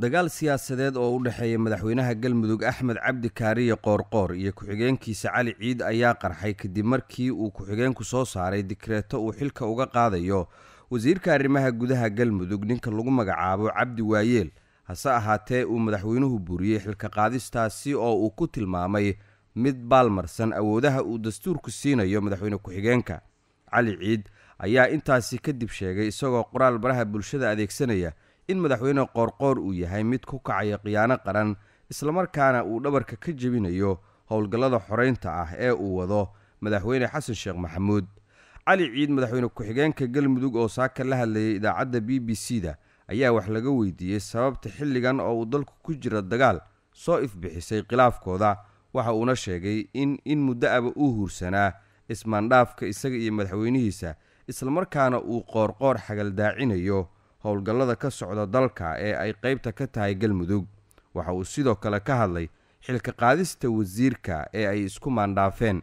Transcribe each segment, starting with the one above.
dagaal siyaasadeed oo u dhexeeya madaxweynaha galmudug axmed cabdi kaariye qoorqoor iyo ku-xigeenkiisa cali ciid ayaa qarxay kadib markii uu ku-xigeenku soo saaray dikreeto uu xilka uga qaadayo wasiirka arrimaha gudaha galmudug ninka lagu magacaabo cabdi waayeel hase ahaatee uu madaxweynuhu buriyey xilka qaadistaasi oo uu ku tilmaamay mid baalmarsan awoodaha uu dastuurku siinayo madaxweyne ku-xigeenka cali ciid ayaa intaasi kadib sheegay isagoo qoraal baraha bulshada adeegsanaya in madaxweyne qoorqoor uu yahay mid ku kacaya khiyaano qaran islamarkaana uu dhabarka ka jebinayo howlgallada xoreynta ah ee uu wado madaxweyne xasan sheekh maxamuud cali ciid madaxweyne ku-xigeenka galmudug oo saaka la hadlayay idaacadda b b c da ayaa wax laga weydiiyey sababta xilligan oo uu dalku ku jira dagaal soo ifbixisay khilaafkooda waxa uuna sheegay in in muddo-aba uu huursanaa ismaandhaafka isaga iyo madaxweynihiisa islamarkaana uu qoorqoor xagaldaacinayo howlgallada ka socda dalka ee ay qaybta ka tahay galmudug waxa uu sidoo kale ka hadlay xilka qaadista wasiirka ee ay isku maandhaafeen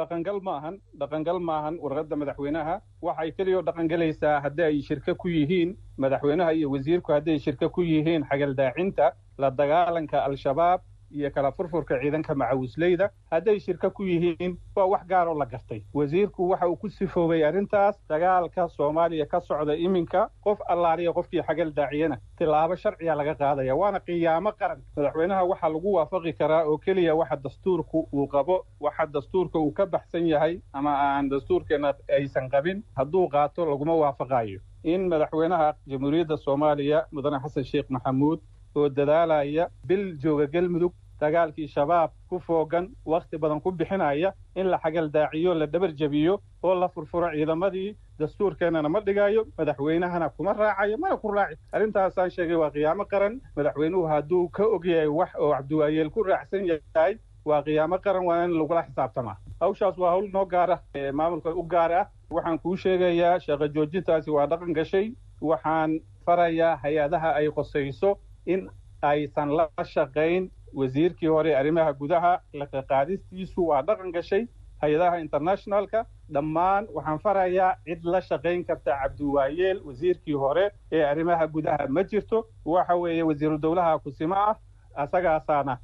dhaqangal ma ahan dhaqangal ma ahan warqadda madaxweynaha waxay keliyo dhaqangalaysaa haddii ay shirka ku yihiin madaxweynaha iyo wasiirku hadday shirka ku yihiin xagaldaacinta la dagaalanka al-shabaab iyo kala furfurka ciidanka macawisleyda hadday shirka ku yihiin waa wax gaaroo la gartay wasiirku waxa uu ku sifoobay arrintaas dagaalka soomaaliya ka socda iminka qof allaaliya qofkii xagal daaciyana tilaabo sharciga laga qaadaya waana qiyaamo qaran madaxweynaha waxaa lagu waafaqi karaa oo keliya waxa dastuurku uu qabo waxa dastuurka uu ka baxsan yahay ama aan dastuurkeena aysan qabin hadduu qaato laguma waafaqayo in madaxweynaha jamhuuriyadda soomaaliya mudane xasan sheekh maxamuud oo dadaalaya bil jooga galmudug dagaalkii shabaab ku foogan wakhti badan ku bixinaya in la xagal daaciyo la dhabar jebiyo oo la furfuro ciidamadii dastuurkeennana ma dhigayo madaxweynahana kuma raacayo mana ku raaci arrintaasaan sheegay waa qiyaamo qaran madaxweynuhu hadduu ka ogyahay wax oo cabdiwaayeel ku raacsan yahay waa qiyaamo qaran waa in lagula xisaabtamaa hawshaas waa hawl noo gaar ah maamulka u gaar ah waxaan kuu sheegayaa shaqo joojintaasi waa dhaqan gashay waxaan farayaa hay-adaha ay qosayso in aysan la shaqayn wasiirkii hore arrimaha gudaha laqaqaadistiisu waa dhaqan gashay hay-adaha internationalka dhammaan waxaan farayaa cid la shaqayn karta cabdiwaayeel wasiirkii hore ee arrimaha gudaha ma jirto waxa weeye wasiiru dowlaha kusimo ah asagaasaana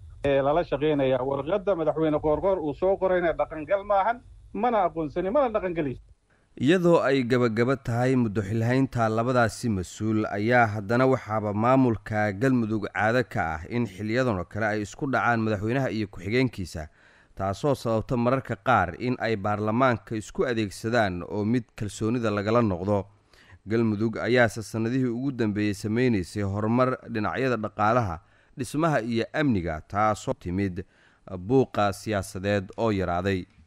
lala shaqaynaya warqadda madaxweyne qoorqoor uu soo qorayna dhaqangal maahan mana aqoonsani mana dhaqangelaysa iyadoo ay gabagaba tahay muddoxilhaynta labadaasi mas-uul ayaa haddana waxaaba maamulka galmudug caado ka ah in xiliyadan oo kale ay isku dhacaan madaxweynaha iyo ku-xigeenkiisa taasoo sababta mararka qaar in ay baarlamaanka isku adeegsadaan oo mid kalsoonida lagala noqdo galmudug ayaase sannadihii ugu dambeeyey samaynaysay horumar dhinacyada dhaqaalaha dhismaha iyo amniga taasoo timid buuqa siyaasadeed oo yaraaday